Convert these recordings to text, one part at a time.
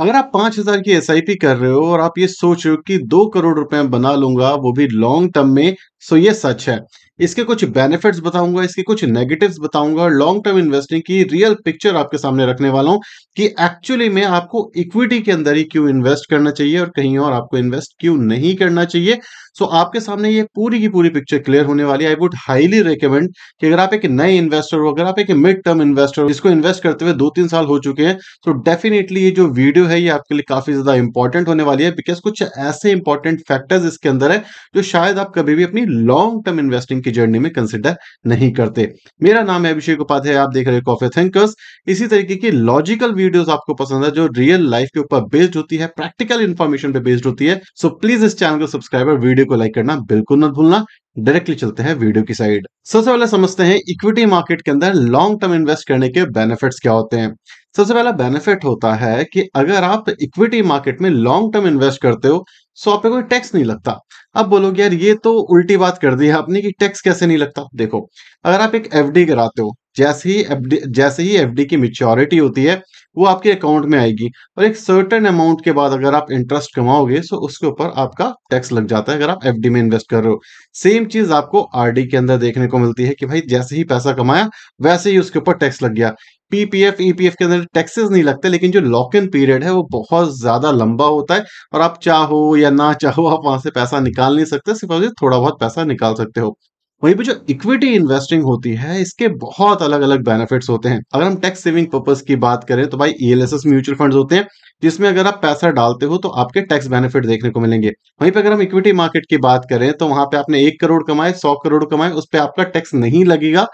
अगर आप पांच हजार की एस कर रहे हो और आप ये सोच रहे हो कि दो करोड़ रुपए बना लूंगा वो भी लॉन्ग टर्म में सो ये सच है इसके कुछ बेनिफिट्स बताऊंगा इसके कुछ नेगेटिव्स बताऊंगा लॉन्ग टर्म इन्वेस्टिंग की रियल पिक्चर आपके सामने रखने वाला हूं कि एक्चुअली में आपको इक्विटी के अंदर ही क्यों इन्वेस्ट करना चाहिए और कहीं और आपको इन्वेस्ट क्यों नहीं करना चाहिए सो so, आपके सामने ये पूरी की पूरी पिक्चर क्लियर होने वाली आई वुड हाईली रिकमेंड कि अगर आप एक नए इन्वेस्टर हो अगर आप एक मिड टर्म इन्वेस्टर हो इसको इन्वेस्ट करते हुए दो तीन साल हो चुके हैं तो डेफिनेटली ये जो वीडियो है ये आपके लिए काफी ज्यादा इंपॉर्टेंट होने वाली है बिकॉज कुछ ऐसे इंपॉर्टेंट फैक्टर्स इसके अंदर है जो शायद आप कभी भी अपनी लॉन्ग टर्म इन्वेस्टिंग की जर्नी में कंसिडर नहीं करते मेरा नाम है अभिषेक उपाध्याय आप देख रहे हो कॉफी थिंकर्स इसी तरीके की लॉजिकल वीडियोस आपको पसंद है जो रियल लाइफ के ऊपर बेस्ड होती है प्रैक्टिकल इन्फॉर्मेशन पे बेस्ड होती है सो प्लीज इस चैनल को सब्सक्राइब और वीडियो को लाइक करना बिल्कुल मत भूलना डायरेक्टली चलते हैं वीडियो की साइड सबसे पहले समझते हैं इक्विटी मार्केट के अंदर लॉन्ग टर्म इन्वेस्ट करने के बेनिफिट्स क्या होते हैं सबसे पहला बेनिफिट होता है कि अगर आप इक्विटी मार्केट में लॉन्ग टर्म इन्वेस्ट करते हो सौ पे कोई टैक्स नहीं लगता अब बोलोगे यार ये तो उल्टी बात कर दी है आपने कि टैक्स कैसे नहीं लगता देखो अगर आप एक एफडी कराते हो जैसे ही एफडी जैसे ही एफडी की मेच्योरिटी होती है वो आपके अकाउंट में आएगी और एक सर्टन अमाउंट के बाद अगर आप इंटरेस्ट कमाओगे तो उसके ऊपर आपका टैक्स लग जाता है अगर आप एफडी में इन्वेस्ट कर रहे हो सेम चीज आपको आरडी के अंदर देखने को मिलती है कि भाई जैसे ही पैसा कमाया वैसे ही उसके ऊपर टैक्स लग गया पीपीएफ ईपीएफ e के अंदर टैक्सेस नहीं लगते लेकिन जो लॉक इन पीरियड है वो बहुत ज्यादा लंबा होता है और आप चाहो या ना चाहो आप वहां से पैसा निकाल नहीं सकते सिर्फ थोड़ा बहुत पैसा निकाल सकते हो वहीं पर जो इक्विटी इन्वेस्टिंग होती है इसके बहुत अलग अलग बेनिफिट्स होते हैं अगर हम टैक्स सेविंग पर्पज की बात करें तो भाई ईएलएसएस म्यूचुअल फंड्स होते हैं जिसमें अगर आप पैसा डालते हो तो आपके टैक्स बेनिफिट देखने को मिलेंगे वहीं पर अगर हम इक्विटी मार्केट की बात करें तो वहां पे आपने एक करोड़ कमाए सौ करोड़ कमाए उस पर आपका टैक्स नहीं लगेगा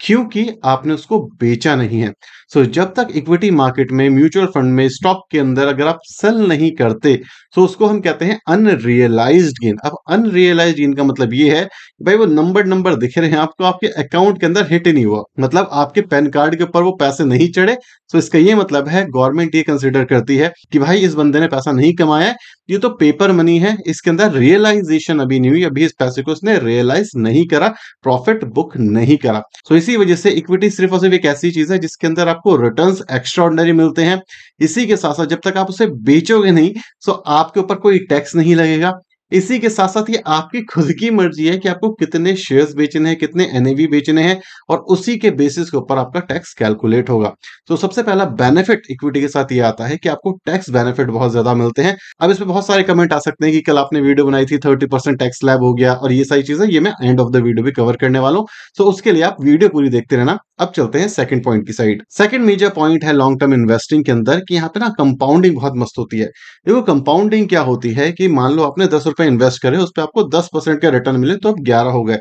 क्योंकि आपने उसको बेचा नहीं है सो so, जब तक इक्विटी मार्केट में म्यूचुअल फंड में स्टॉक के अंदर अगर आप सेल नहीं करते तो उसको हम कहते हैं अनरियलाइज गेन अब अनरियलाइज गेन का मतलब ये है भाई वो नंबर नंबर दिख रहे हैं आपको आपके अकाउंट के अंदर हिट नहीं हुआ मतलब आपके पैन कार्ड के ऊपर वो पैसे नहीं चढ़े तो so इसका ये मतलब है गवर्नमेंट ये कंसिडर करती है कि भाई इस बंदे ने पैसा नहीं कमाया ये तो पेपर मनी है इसके अंदर रियलाइजेशन अभी नहीं हुई अभी इस पैसे को उसने रियलाइज नहीं करा प्रॉफिट बुक नहीं करा सो so इसी वजह से इक्विटी सिर्फ और सिर्फ एक ऐसी चीज है जिसके अंदर आपको रिटर्न एक्स्ट्रॉर्डनरी मिलते हैं इसी के साथ साथ जब तक आप उसे बेचोगे नहीं सो आपके ऊपर कोई टैक्स नहीं लगेगा इसी के साथ साथ ये आपकी खुद की मर्जी है कि आपको कितने शेयर्स बेचने हैं कितने एनएवी बेचने हैं और उसी के बेसिस के ऊपर आपका टैक्स कैलकुलेट होगा तो सबसे पहला बेनिफिट इक्विटी के साथ ये आता है कि आपको टैक्स बेनिफिट बहुत ज्यादा मिलते हैं अब इसमें बहुत सारे कमेंट आ सकते हैं कि कल आपने वीडियो बनाई थी थर्टी टैक्स लैब हो गया और ये सारी चीजें ये मैं एंड ऑफ द वीडियो भी कवर करने वाला हूँ तो उसके लिए आप वीडियो पूरी देखते रहना अब चलते हैं सेकंड पॉइंट की साइड सेकंड मेजर पॉइंट है लॉन्ग टर्म इन्वेस्टिंग के अंदर कि यहाँ पे ना कंपाउंडिंग बहुत मस्त होती है देखो कंपाउंडिंग क्या होती है कि मान लो आपने दस रुपए इन्वेस्ट करें उस पर आपको दस परसेंट का रिटर्न मिले तो आप ग्यारह हो गए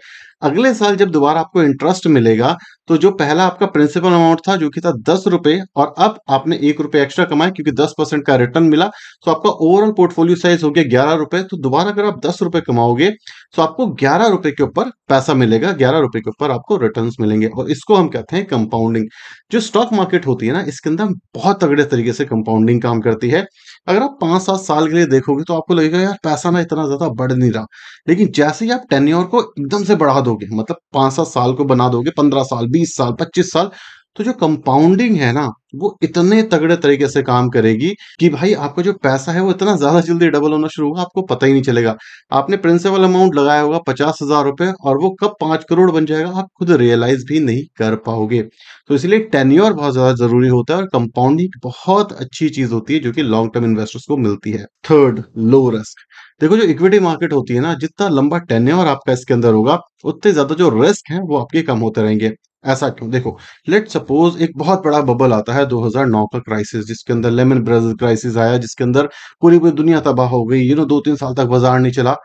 अगले साल जब दोबारा आपको इंटरेस्ट मिलेगा तो जो पहला आपका प्रिंसिपल अमाउंट था जो कि था दस रुपए और अब आपने एक रुपए एक्स्ट्रा कमाए क्योंकि दस परसेंट का रिटर्न मिला तो आपका ओवरऑल पोर्टफोलियो साइज हो गया ग्यारह रुपए तो दोबारा अगर आप दस रुपए कमाओगे तो आपको ग्यारह रुपए के ऊपर पैसा मिलेगा ग्यारह रुपए के ऊपर आपको रिटर्न मिलेंगे और इसको हम कहते हैं कंपाउंडिंग जो स्टॉक मार्केट होती है ना इसके अंदर बहुत तगड़े तरीके से कंपाउंडिंग काम करती है अगर आप पांच सात साल के लिए देखोगे तो आपको लगेगा यार पैसा ना इतना ज्यादा बढ़ नहीं रहा लेकिन जैसे ही आप टेन्योर को एकदम से बढ़ा दोगे मतलब पांच सात साल को बना दोगे पंद्रह साल बीस साल पच्चीस साल तो जो कंपाउंडिंग है ना वो इतने तगड़े तरीके से काम करेगी कि भाई आपका जो पैसा है वो इतना ज्यादा जल्दी डबल होना शुरू होगा आपको पता ही नहीं चलेगा आपने प्रिंसिपल अमाउंट लगाया होगा पचास हजार रुपए और वो कब पांच करोड़ बन जाएगा आप खुद रियलाइज भी नहीं कर पाओगे तो इसलिए टेन्योर बहुत ज्यादा जरूरी होता है और कंपाउंडिंग बहुत अच्छी चीज होती है जो कि लॉन्ग टर्म इन्वेस्टर्स को मिलती है थर्ड लो रिस्क देखो जो इक्विटी मार्केट होती है ना जितना लंबा टेन्योर आपका इसके अंदर होगा उतने ज्यादा जो रिस्क है वो आपके कम होते रहेंगे ऐसा क्यों देखो लेट सपोज एक बहुत बड़ा बबल आता है 2009 का क्राइसिस जिसके अंदर लेमन ब्रदर्स क्राइसिस आया जिसके अंदर पूरी पूरी दुनिया तबाह हो गई यू नो दो तीन साल तक बाजार नहीं चला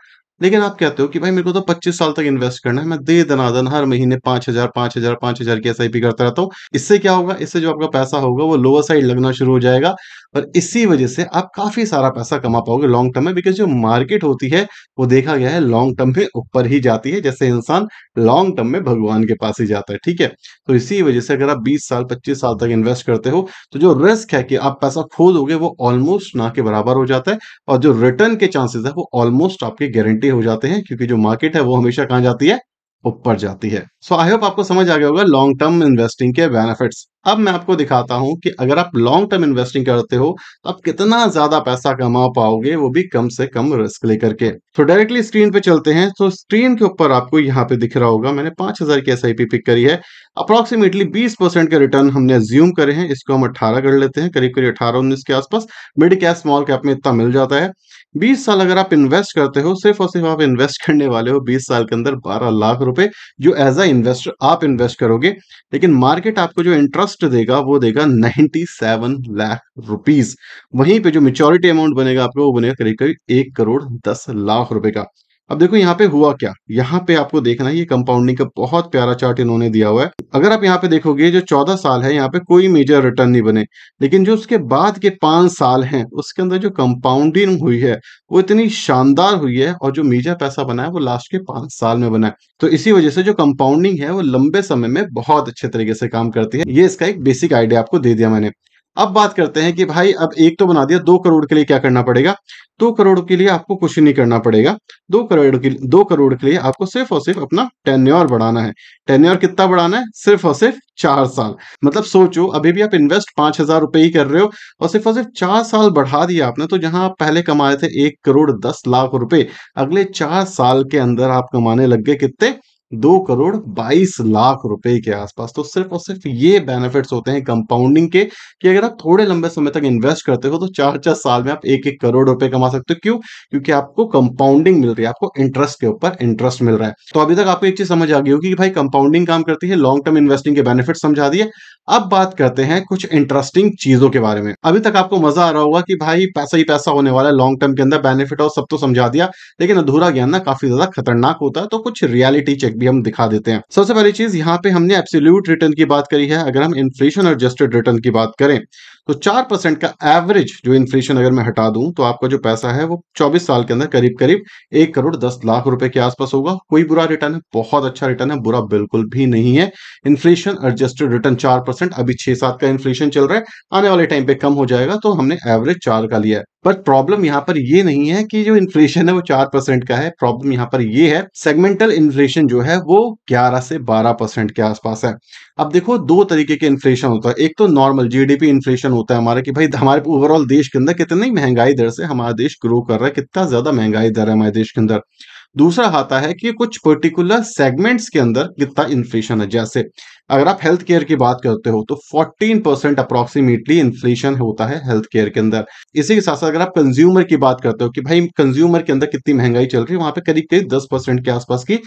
लेकिन आप कहते हो कि भाई मेरे को तो 25 साल तक इन्वेस्ट करना है मैं दे दनादन हर महीने पांच हजार पांच हजार पांच हजार की एस करता रहता हूँ इससे क्या होगा इससे जो आपका पैसा होगा वो लोअर साइड लगना शुरू हो जाएगा और इसी वजह से आप काफी सारा पैसा कमा पाओगे लॉन्ग टर्म में बिकॉज जो मार्केट होती है वो देखा गया है लॉन्ग टर्म में ऊपर ही जाती है जैसे इंसान लॉन्ग टर्म में भगवान के पास ही जाता है ठीक है तो इसी वजह से अगर आप बीस साल पच्चीस साल तक इन्वेस्ट करते हो तो जो रिस्क है कि आप पैसा खो दोगे वो ऑलमोस्ट ना के बराबर हो जाता है और जो रिटर्न के चांसेस है वो ऑलमोस्ट आपके गारंटी इसलिए हो जाते हैं क्योंकि जो मार्केट है वो हमेशा कहाँ जाती है ऊपर जाती है सो आई होप आपको समझ आ गया होगा लॉन्ग टर्म इन्वेस्टिंग के बेनिफिट्स अब मैं आपको दिखाता हूं कि अगर आप लॉन्ग टर्म इन्वेस्टिंग करते हो तो आप कितना ज्यादा पैसा कमा पाओगे वो भी कम से कम रिस्क लेकर के तो डायरेक्टली स्क्रीन पे चलते हैं तो स्क्रीन के ऊपर आपको यहाँ पे दिख रहा होगा मैंने पांच हजार की एस पिक करी है अप्रोक्सीमेटली बीस परसेंट का रिटर्न हमने ज्यूम करे हैं इसको हम अट्ठारह कर लेते हैं करीब करीब अठारह उन्नीस के आसपास मिड कैप स्मॉल कैप में इतना मिल जाता है बीस साल अगर आप इन्वेस्ट करते हो सिर्फ और सिर्फ आप इन्वेस्ट करने वाले हो बीस साल के अंदर बारह लाख रुपए जो एज अ इन्वेस्टर आप इन्वेस्ट करोगे लेकिन मार्केट आपको जो इंटरेस्ट फर्स्ट देगा वो देगा 97 लाख रुपीस वहीं पे जो मेच्योरिटी अमाउंट बनेगा आपको वो बनेगा करीब करीब एक करोड़ दस लाख रुपए का अब देखो यहाँ पे हुआ क्या यहाँ पे आपको देखना है ये कंपाउंडिंग का बहुत प्यारा चार्ट इन्होंने दिया हुआ है अगर आप यहाँ पे देखोगे जो चौदह साल है यहाँ पे कोई मेजर रिटर्न नहीं बने लेकिन जो उसके बाद के पांच साल हैं उसके अंदर जो कंपाउंडिंग हुई है वो इतनी शानदार हुई है और जो मेजर पैसा बना है वो लास्ट के पांच साल में बना है तो इसी वजह से जो कंपाउंडिंग है वो लंबे समय में बहुत अच्छे तरीके से काम करती है ये इसका एक बेसिक आइडिया आपको दे दिया मैंने अब बात करते हैं कि भाई अब एक तो बना दिया दो करोड़ के लिए क्या करना पड़ेगा दो करोड़ के लिए आपको कुछ नहीं करना पड़ेगा दो करोड़ के दो करोड़ के लिए आपको सिर्फ और सिर्फ अपना टेन्योर बढ़ाना है टेन्योर कितना बढ़ाना है सिर्फ और सिर्फ चार साल मतलब सोचो अभी भी आप इन्वेस्ट पांच हजार रुपए ही कर रहे हो और सिर्फ और सिर्फ चार साल बढ़ा दिया आपने तो जहां आप पहले कमाए थे एक करोड़ दस लाख रुपए अगले चार साल के अंदर आप कमाने लग गए कितने दो करोड़ बाईस लाख रुपए के आसपास तो सिर्फ और सिर्फ ये बेनिफिट्स होते हैं कंपाउंडिंग के कि अगर आप थोड़े लंबे समय तक इन्वेस्ट करते हो तो चार चार साल में आप एक एक करोड़ रुपए कमा सकते हो क्यों क्योंकि आपको कंपाउंडिंग मिल रही है आपको इंटरेस्ट के ऊपर इंटरेस्ट मिल रहा है तो अभी तक आपको एक चीज समझ आ गई होगी कि भाई कंपाउंडिंग काम करती है लॉन्ग टर्म इन्वेस्टिंग के बेनिफिट समझा दिए अब बात करते हैं कुछ इंटरेस्टिंग चीजों के बारे में अभी तक आपको मजा आ रहा होगा कि भाई पैसा ही पैसा होने वाला है लॉन्ग टर्म के अंदर बेनिफिट और सब तो समझा दिया लेकिन अधूरा ज्ञान ना काफी ज्यादा खतरनाक होता है तो कुछ रियलिटी चेक भी हम दिखा देते हैं सबसे पहली चीज यहाँ पे हमने एब्सोल्यूट रिटर्न की बात करी है अगर हम इन्फ्लेशन एडजस्टेड रिटर्न की बात करें तो चार परसेंट का एवरेज जो इन्फ्लेशन अगर मैं हटा दूं तो आपका जो पैसा है वो 24 साल के अंदर करीब करीब एक करोड़ दस लाख रुपए के आसपास होगा कोई बुरा रिटर्न है बहुत अच्छा रिटर्न है बुरा बिल्कुल भी नहीं है इन्फ्लेशन एडजस्टेड रिटर्न चार परसेंट अभी छह सात का इन्फ्लेशन चल रहा है आने वाले टाइम पे कम हो जाएगा तो हमने एवरेज चार का लिया है बट प्रॉब्लम यहाँ पर ये नहीं है कि जो इन्फ्लेशन है वो चार परसेंट का है प्रॉब्लम यहाँ पर ये है सेगमेंटल इन्फ्लेशन जो है है वो 11 से 12 परसेंट के आसपास है अब देखो दो तरीके के इन्फ्लेशन होता है एक तो नॉर्मल जीडीपी इन्फ्लेशन होता है हमारे कि भाई हमारे ओवरऑल देश के अंदर कितनी महंगाई दर से हमारा देश ग्रो कर रहा है कितना ज्यादा महंगाई दर है हमारे देश के अंदर दूसरा आता है कि कुछ पर्टिकुलर सेगमेंट्स के अंदर कितना इन्फ्लेशन है जैसे अगर आप हेल्थ केयर की बात करते हो तो 14 परसेंट अप्रोक्सीमेटली इन्फ्लेशन होता है हेल्थ केयर के अंदर इसी के साथ साथ अगर आप कंज्यूमर की बात करते हो कि भाई कंज्यूमर के अंदर कितनी महंगाई चल रही है वहां पे करीब करीब दस परसेंट के आसपास की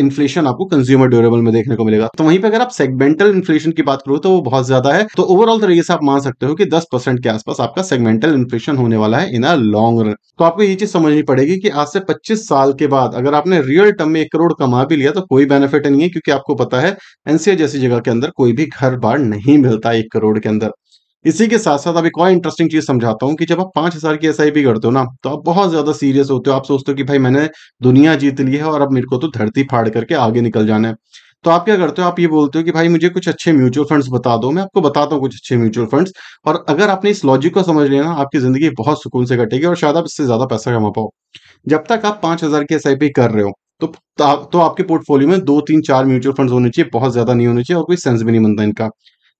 इन्फ्लेशन आपको कंज्यूमर ड्यूरेबल में देखने को मिलेगा तो वहीं पर अगर आप सेगमेंटल इन्फ्लेशन की बात करो तो वो बहुत ज्यादा है तो ओवरऑल तरीके से आप मान सकते हो कि दस परसेंट के आसपास आपका सेगमेंटल इन्फ्लेशन होने वाला है इन अ लॉन्ग रन तो आपको ये चीज समझनी पड़ेगी कि आज से पच्चीस साल के बाद बाद अगर आपने रियल टर्म में एक करोड़ कमा भी लिया तो कोई बेनिफिट नहीं है क्योंकि आपको पता है एनसीआर जैसी जगह के अंदर कोई भी घर बार नहीं मिलता एक करोड़ के अंदर इसी के साथ साथ अब एक और इंटरेस्टिंग चीज समझाता हूँ कि जब आप पांच हजार की एस करते हो ना तो आप बहुत ज्यादा सीरियस होते हो आप सोचते हो कि भाई मैंने दुनिया जीत ली है और अब मेरे को तो धरती फाड़ करके आगे निकल जाना है तो आप क्या करते हो आप ये बोलते हो कि भाई मुझे कुछ अच्छे म्यूचुअल फंड्स बता दो मैं आपको बताता हूँ कुछ अच्छे म्यूचुअल फंड्स और अगर आपने इस लॉजिक को समझ लिया ना आपकी जिंदगी बहुत सुकून से कटेगी और शायद आप इससे ज्यादा पैसा कमा पाओ जब तक आप पांच हजार की एस कर रहे हो तो तो आपके पोर्टफोलियो में दो तीन चार म्यूचुअल फंड होने चाहिए बहुत ज्यादा नहीं होने चाहिए और कोई सेंस भी नहीं बनता इनका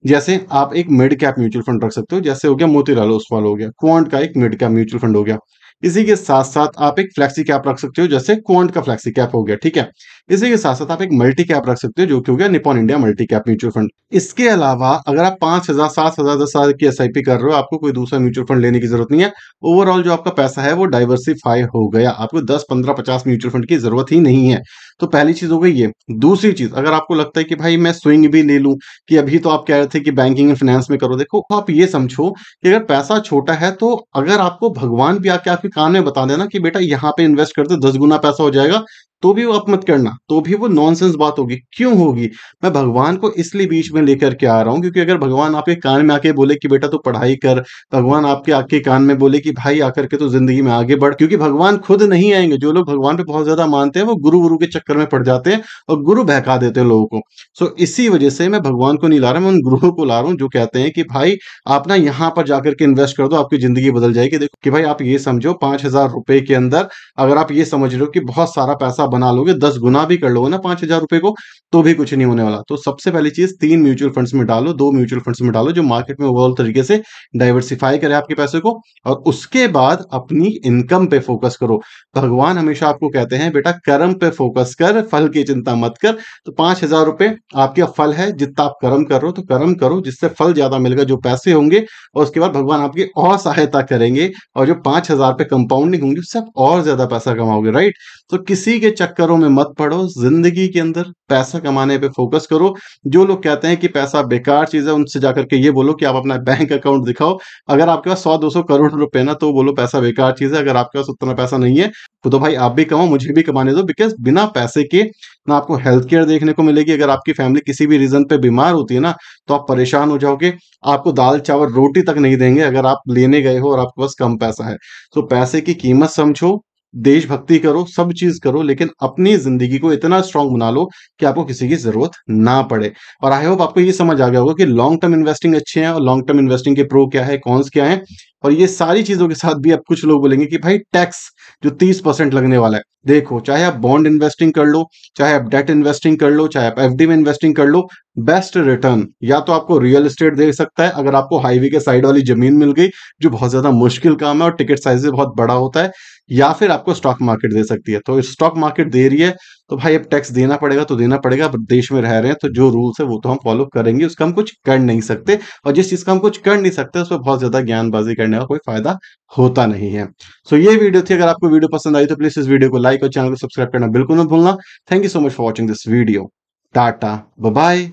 जैसे आप एक मिड कैप म्यूचुअल फंड रख सकते हो जैसे हो गया मोतीलाल ओसवाल हो गया क्वांट का एक मिड कैप म्यूचुअल फंड हो गया इसी के साथ साथ आप एक फ्लैक्सी कैप रख सकते हो जैसे क्वांट का फ्लैक्सी कैप हो गया ठीक है इसी के साथ साथ आप एक मल्टी कैप रख सकते हो जो कि हो गया Nippon India multi cap mutual fund इसके अलावा अगर आप पांच हजार सात हजार दस हजार की एस कर रहे हो आपको कोई दूसरा म्यूचुअल फंड लेने की जरूरत नहीं है ओवरऑल जो आपका पैसा है वो डाइवर्सिफाई हो गया आपको दस पंद्रह पचास म्यूचुअल फंड की जरूरत ही नहीं है तो पहली चीज हो गई ये दूसरी चीज अगर आपको लगता है कि भाई मैं स्विंग भी ले लूं कि अभी तो आप कह रहे थे कि बैंकिंग एंड फाइनेंस में करो देखो आप ये समझो कि अगर पैसा छोटा है तो अगर आपको भगवान भी आके आप के कान में बता देना कि बेटा यहाँ पे इन्वेस्ट करते दस गुना पैसा हो जाएगा तो भी वो अप मत करना तो भी वो नॉनसेंस बात होगी क्यों होगी मैं भगवान को इसलिए बीच में लेकर के आ रहा हूं क्योंकि अगर भगवान आपके कान में आके बोले कि बेटा तू तो पढ़ाई कर भगवान आपके आके कान में बोले कि भाई आकर के तो जिंदगी में आगे बढ़ क्योंकि भगवान खुद नहीं आएंगे जो लोग भगवान पे बहुत ज्यादा मानते हैं वो गुरु गुरु के चक्कर में पड़ जाते हैं और गुरु बहका देते हैं लोगों को सो इसी वजह से मैं भगवान को नहीं ला रहा मैं उन गुरुओं को ला रहा हूँ जो कहते हैं कि भाई आप ना यहाँ पर जाकर के इन्वेस्ट कर दो आपकी जिंदगी बदल जाएगी देखो कि भाई आप ये समझो पांच हजार रुपए के अंदर अगर आप ये समझ लो कि बहुत सारा पैसा आप बना लोगे दस गुना भी कर लोगे ना पांच हजार रुपए को तो भी कुछ नहीं होने वाला तो सबसे पहली चीज तीन म्यूचुअल फंड्स में डालो दो म्यूचुअल फंड्स में डालो जो मार्केट में ओवरऑल तरीके से डाइवर्सिफाई करे आपके पैसे को और उसके बाद अपनी इनकम पे फोकस करो भगवान हमेशा आपको कहते हैं बेटा कर्म पे फोकस कर फल की चिंता मत कर तो पांच हजार रुपए आपका फल है जितना आप कर्म कर रहे हो तो कर्म करो जिससे फल ज्यादा मिलेगा जो पैसे होंगे और उसके बाद भगवान आपकी और सहायता करेंगे और जो पांच हजार पे कंपाउंडिंग होंगी उससे आप और ज्यादा पैसा कमाओगे राइट तो किसी के चक्करों में मत पड़ो जिंदगी के अंदर पैसा कमाने पे फोकस करो जो लोग कहते हैं कि पैसा बेकार चीज है उनसे जाकर के ये बोलो कि आप अपना बैंक अकाउंट दिखाओ अगर आपके पास सौ दो सौ करोड़ रुपए ना तो बोलो पैसा बेकार चीज है अगर आपके पास उतना पैसा नहीं है तो, तो भाई आप भी कमाओ मुझे भी कमाने दो बिकॉज बिना पैसे के ना आपको हेल्थ केयर देखने को मिलेगी अगर आपकी फैमिली किसी भी रीजन पे बीमार होती है ना तो आप परेशान हो जाओगे आपको दाल चावल रोटी तक नहीं देंगे अगर आप लेने गए हो और आपके पास कम पैसा है तो पैसे की कीमत समझो देशभक्ति करो सब चीज करो लेकिन अपनी जिंदगी को इतना स्ट्रांग बना लो कि आपको किसी की जरूरत ना पड़े और आई होप आपको ये समझ आ गया होगा कि लॉन्ग टर्म इन्वेस्टिंग अच्छे हैं और लॉन्ग टर्म इन्वेस्टिंग के प्रो क्या है कौन क्या है और ये सारी चीजों के साथ भी अब कुछ लोग बोलेंगे कि भाई टैक्स जो 30 परसेंट लगने वाला है देखो चाहे आप बॉन्ड इन्वेस्टिंग कर लो चाहे आप डेट इन्वेस्टिंग कर लो चाहे आप एफडी में इन्वेस्टिंग कर लो बेस्ट रिटर्न या तो आपको रियल एस्टेट दे सकता है अगर आपको हाईवे के साइड वाली जमीन मिल गई जो बहुत ज्यादा मुश्किल काम है और टिकट साइज बहुत बड़ा होता है या फिर आपको स्टॉक मार्केट दे सकती है तो स्टॉक मार्केट दे रही है तो भाई अब टैक्स देना पड़ेगा तो देना पड़ेगा देश में रह रहे हैं तो जो रूल्स है वो तो हम फॉलो करेंगे उसका हम कुछ कर नहीं सकते और जिस चीज़ का हम कुछ कर नहीं सकते उस पर बहुत ज़्यादा ज्ञानबाजी करने का कोई फायदा होता नहीं है सो so, ये वीडियो थी अगर आपको वीडियो पसंद आई तो प्लीज़ इस वीडियो को लाइक और चैनल को सब्सक्राइब करना बिल्कुल ना भूलना thank you so much for watching this video tata bye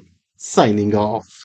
signing of